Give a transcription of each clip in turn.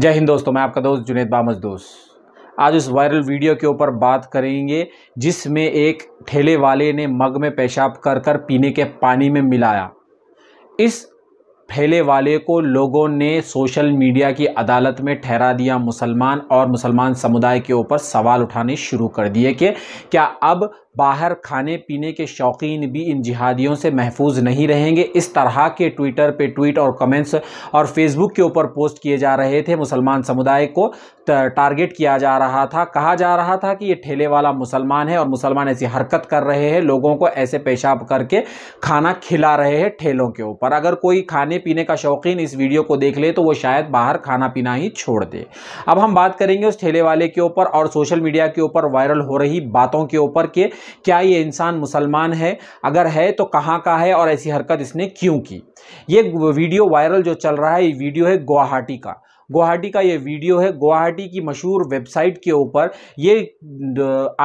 जय हिंद दोस्तों मैं आपका दोस्त जुनेद बामज दोस्त आज उस वायरल वीडियो के ऊपर बात करेंगे जिसमें एक ठेले वाले ने मग में पेशाब कर कर पीने के पानी में मिलाया इस फैले वाले को लोगों ने सोशल मीडिया की अदालत में ठहरा दिया मुसलमान और मुसलमान समुदाय के ऊपर सवाल उठाने शुरू कर दिए कि क्या अब बाहर खाने पीने के शौकीन भी इन जिहादियों से महफूज नहीं रहेंगे इस तरह के ट्विटर पे ट्वीट और कमेंट्स और फेसबुक के ऊपर पोस्ट किए जा रहे थे मुसलमान समुदाय को टारगेट किया जा रहा था कहा जा रहा था कि ये ठेले वाला मुसलमान है और मुसलमान ऐसी हरकत कर रहे हैं लोगों को ऐसे पेशाब करके खाना खिला रहे हैं ठेलों के ऊपर अगर कोई खाने पीने का शौकीन इस वीडियो को देख ले तो वो शायद बाहर खाना पीना ही छोड़ दे अब हम बात करेंगे उस ठेले वाले के ऊपर और सोशल मीडिया के ऊपर वायरल हो रही बातों के ऊपर कि क्या ये इंसान मुसलमान है अगर है तो कहाँ का है और ऐसी हरकत इसने क्यों की ये वीडियो वायरल जो चल रहा है ये वीडियो है गुवाहाटी का गुवाहाटी का ये वीडियो है गुवाहाटी की मशहूर वेबसाइट के ऊपर ये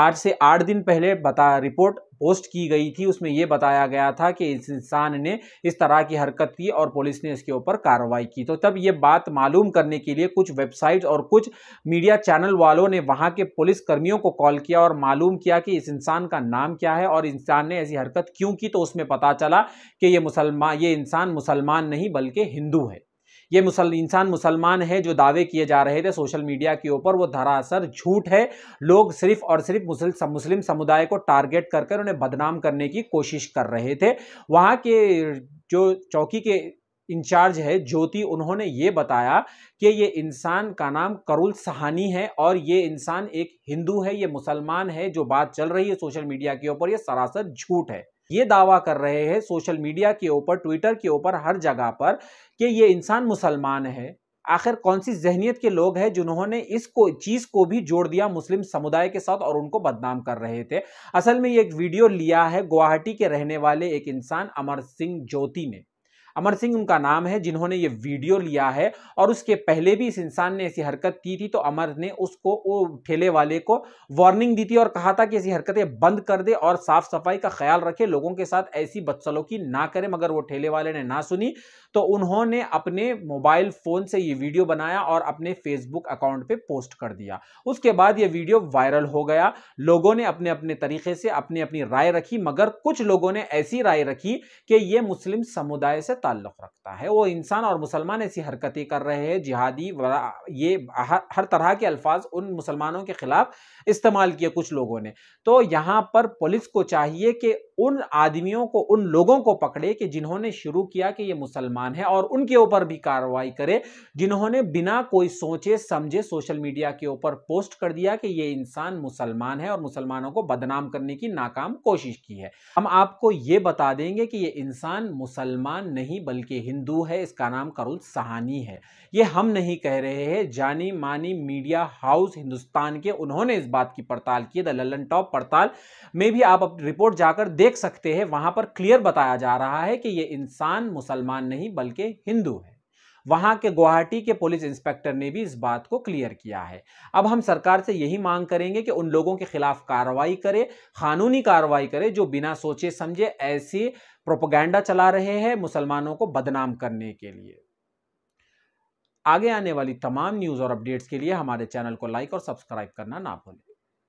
आज से आठ दिन पहले बता रिपोर्ट पोस्ट की गई थी उसमें यह बताया गया था कि इस इंसान ने इस तरह की हरकत की और पुलिस ने इसके ऊपर कार्रवाई की तो तब ये बात मालूम करने के लिए कुछ वेबसाइट और कुछ मीडिया चैनल वालों ने वहाँ के पुलिस कर्मियों को कॉल किया और मालूम किया कि इस इंसान का नाम क्या है और इंसान ने ऐसी हरकत क्यों की तो उसमें पता चला कि ये मुसलमान ये इंसान मुसलमान नहीं बल्कि हिंदू है ये मुसल इंसान मुसलमान है जो दावे किए जा रहे थे सोशल मीडिया के ऊपर वो धरासर झूठ है लोग सिर्फ और सिर्फ मुसल मुस्लिम समुदाय को टारगेट कर कर उन्हें बदनाम करने की कोशिश कर रहे थे वहाँ के जो चौकी के इंचार्ज है ज्योति उन्होंने ये बताया कि ये इंसान का नाम करुल सहानी है और ये इंसान एक हिंदू है ये मुसलमान है जो बात चल रही है सोशल मीडिया के ऊपर ये सरासर झूठ है ये दावा कर रहे हैं सोशल मीडिया के ऊपर ट्विटर के ऊपर हर जगह पर कि ये इंसान मुसलमान है आखिर कौन सी जहनीत के लोग हैं जिन्होंने इस को चीज़ को भी जोड़ दिया मुस्लिम समुदाय के साथ और उनको बदनाम कर रहे थे असल में ये एक वीडियो लिया है गुवाहाटी के रहने वाले एक इंसान अमर सिंह ज्योति ने अमर सिंह उनका नाम है जिन्होंने ये वीडियो लिया है और उसके पहले भी इस इंसान ने ऐसी हरकत की थी तो अमर ने उसको वो ठेले वाले को वार्निंग दी थी और कहा था कि ऐसी हरकतें बंद कर दे और साफ सफाई का ख्याल रखे लोगों के साथ ऐसी बदसलों की ना करें मगर वो ठेले वाले ने ना सुनी तो उन्होंने अपने मोबाइल फ़ोन से ये वीडियो बनाया और अपने फेसबुक अकाउंट पे पोस्ट कर दिया उसके बाद ये वीडियो वायरल हो गया लोगों ने अपने अपने तरीके से अपनी अपनी राय रखी मगर कुछ लोगों ने ऐसी राय रखी कि ये मुस्लिम समुदाय से ताल्लुक़ रखता है वो इंसान और मुसलमान ऐसी हरकतें कर रहे हैं जिहादी ये हर, हर तरह के अल्फाज उन मुसलमानों के ख़िलाफ़ इस्तेमाल किए कुछ लोगों ने तो यहाँ पर पुलिस को चाहिए कि उन आदमियों को उन लोगों को पकड़े कि जिन्होंने शुरू किया कि ये मुसलमान है और उनके ऊपर भी कार्रवाई करे जिन्होंने बिना कोई सोचे समझे सोशल मीडिया के ऊपर पोस्ट कर दिया कि ये इंसान मुसलमान है और मुसलमानों को बदनाम करने की नाकाम कोशिश की है हम आपको ये बता देंगे कि ये इंसान मुसलमान नहीं बल्कि हिंदू है इसका नाम करुल सहानी है ये हम नहीं कह रहे हैं जानी मानी मीडिया हाउस हिंदुस्तान के उन्होंने इस बात की पड़ताल की द ललन टॉप पड़ताल में भी आप अपनी रिपोर्ट जाकर देख देख सकते हैं वहां पर क्लियर बताया जा रहा है कि ये इंसान मुसलमान नहीं बल्कि हिंदू है वहां के गुवाहाटी के पुलिस इंस्पेक्टर ने भी इस बात को क्लियर किया है अब हम सरकार से यही मांग करेंगे कि उन लोगों के खिलाफ कार्रवाई करे कानूनी कार्रवाई करे जो बिना सोचे समझे ऐसे प्रोपोगंडा चला रहे हैं मुसलमानों को बदनाम करने के लिए आगे आने वाली तमाम न्यूज़ और अपडेट्स के लिए हमारे चैनल को लाइक और सब्सक्राइब करना ना भूलें